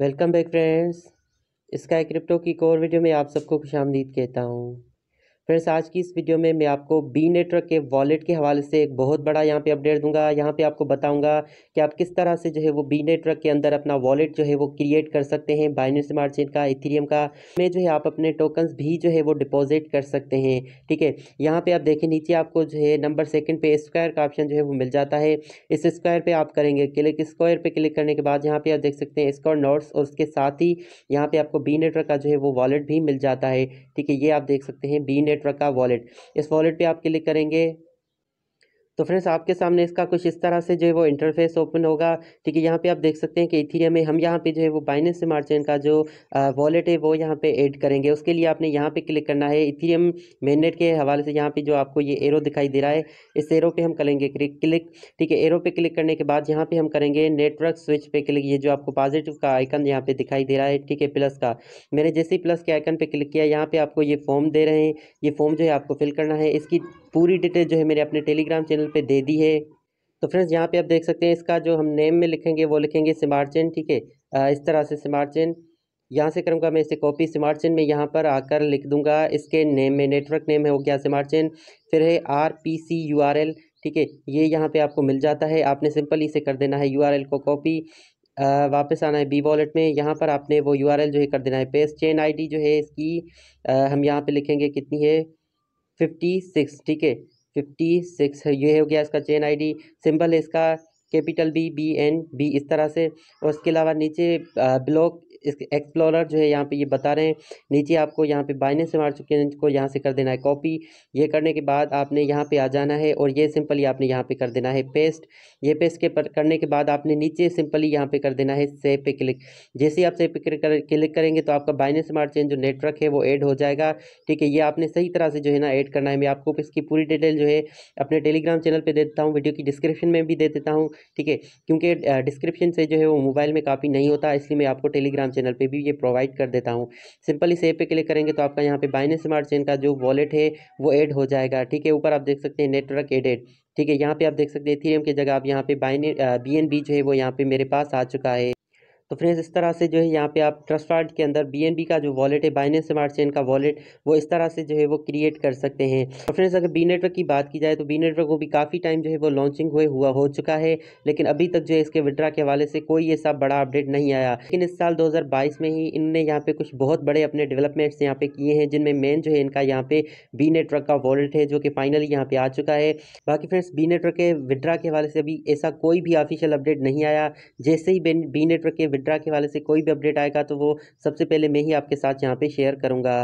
welcome back friends इसका crypto की एक और वीडियो में आप सबको खुश आमदीद कहता हूँ फ्रेंड्स आज की इस वीडियो में मैं आपको बी नेटवर्क के वॉलेट के हवाले से एक बहुत बड़ा यहाँ पे अपडेट दूंगा यहाँ पे आपको बताऊंगा कि आप किस तरह से जो है वो बी नेटवर्क के अंदर अपना वॉलेट जो है वो क्रिएट कर सकते हैं बाइनेंस स्मार्ट चेन का इथेरियम का में जो है आप अपने टोकन्स भी जो है वो डिपॉजिट कर सकते हैं ठीक है यहाँ पर आप देखें नीचे आपको जो है नंबर सेकेंड पे स्क्वायर का ऑप्शन जो है वो मिल जाता है इस स्क्वायर पर आप करेंगे क्लिक स्क्वायर पर क्लिक करने के बाद यहाँ पर आप देख सकते हैं स्क्वायर नोट्स और उसके साथ ही यहाँ पर आपको बी नेटवर्क का जो है वो वॉलेट भी मिल जाता है ठीक है ये आप देख सकते हैं बी नेटवर्क नेटवर्क का वॉलेट इस वॉलेट पे आप क्लिक करेंगे तो फ्रेंड्स आपके सामने इसका कुछ इस तरह से जो है वो इंटरफेस ओपन होगा ठीक है यहाँ पे आप देख सकते हैं कि इथीरियम में हम यहाँ पे जो है वो बाइनेंस स्मार्ट चेन का जो वॉलेट है वो यहाँ पे ऐड करेंगे उसके लिए आपने यहाँ पे क्लिक करना है इथीरियम मेननेट के हवाले से यहाँ पे जो आपको ये एरो दिखाई दे रहा है इस एरो पे हम करेंगे क्लिक ठीक है एरो पे क्लिक करने के बाद यहाँ पे हम करेंगे नेटवर्क स्विच पे क्लिक ये जो आपको पॉजिटिव का आइकन यहाँ पे दिखाई दे रहा है ठीक है प्लस का मैंने जैसे ही प्लस के आइकन पे क्लिक किया यहाँ पे आपको ये फॉर्म दे रहे हैं ये फॉर्म जो है आपको फिल करना है इसकी पूरी डिटेल जो है मेरे अपने टेलीग्राम चैनल पे दे दी है तो फ्रेंड्स यहाँ पे आप देख सकते हैं इसका जो हम नेम में लिखेंगे वो लिखेंगे स्मार्ट चेन ठीक है इस तरह से स्मार्ट चेन यहाँ से करूँगा मैं इसे कॉपी स्मार्ट चेन में यहाँ पर आकर लिख दूंगा इसके नेम में नेटवर्क नेम है वो क्या स्मार्ट चेन फिर है R P C U R L ठीक है ये यहाँ पर आपको मिल जाता है आपने सिंपल इसे कर देना है यू आर एल को कॉपी वापस आना है बी वॉलेट में यहाँ पर आपने वो यू आर एल जो है कर देना है पेस्ट चेन आई डी जो है इसकी हम यहाँ पर लिखेंगे कितनी है फिफ्टी सिक्स ठीक है फिफ्टी सिक्स है ये हो गया इसका चेन आई डी है इसका capital B B N B इस तरह से और उसके अलावा नीचे ब्लॉक एक्सप्लोरर जो है यहाँ पे ये बता रहे हैं नीचे आपको यहाँ पे बाइनेंस से मार चुके हैं इनको यहाँ से कर देना है कॉपी ये करने के बाद आपने यहाँ पे आ जाना है और ये सिंपली आपने यहाँ पे कर देना है पेस्ट ये पेस्ट के पर करने के बाद आपने नीचे सिंपली यहाँ पे कर देना है सेव पे क्लिक जैसे आप सेव पे क्लिक कर, क्लिक करेंगे तो आपका बाइनेंस स्मार्ट चेन जो नेटवर्क है वो एड हो जाएगा ठीक है ये आपने सही तरह से जो है ना एड करना है मैं आपको इसकी पूरी डिटेल जो है अपने टेलीग्राम चैनल पर दे देता हूँ वीडियो की डिस्क्रिप्शन में भी दे देता हूँ ठीक है क्योंकि डिस्क्रिप्शन से जो है वो मोबाइल में काफ़ी नहीं होता इसलिए मैं आपको टेलीग्राम चैनल पर भी ये प्रोवाइड कर देता हूँ सिंपल इस ऐप पर क्लिक करेंगे तो आपका यहाँ पर बाइने स्मार्ट चेन का जो वॉलेट है वो एड हो जाएगा ठीक है ऊपर आप देख सकते हैं नेटवर्क एडेड ठीक है यहाँ पे आप देख सकते हैं थीरियम की जगह आप यहाँ पे बाइने बी एन बी जो है वो यहाँ पे मेरे पास आ चुका है तो फ्रेंड्स इस तरह से जो है यहाँ पे आप ट्रस्ट फंड के अंदर बी का जो वॉलेट है बाइनेंस स्मार्ट चेन का वॉलेट वो इस तरह से जो है वो क्रिएट कर सकते हैं और तो फ्रेंड्स अगर बी नेटवर्क की बात की जाए तो बी नेटवर्क को भी काफ़ी टाइम जो है वो लॉन्चिंग हुए हुआ हो चुका है लेकिन अभी तक जो है इसके विड्रा के हवाले से कोई ऐसा बड़ा अपडेट नहीं आया लेकिन इस साल दो में ही इनने यहाँ पे कुछ बहुत बड़े अपने डेवलपमेंट्स यहाँ पे किए हैं जिनमें मेन जो है इनका यहाँ पे बी नेटवर्क का वॉलेट है जो कि फाइनली यहाँ पे आ चुका है बाकी फ्रेंड्स बी नेटवर्क के विड्रा के हवाले से अभी ऐसा कोई भी ऑफिशियल अपडेट नहीं आया जैसे ही बी नेटवर्क के विड्रा के हवाले से कोई भी अपडेट आएगा तो वो सबसे पहले मैं ही आपके साथ यहाँ पे शेयर करूँगा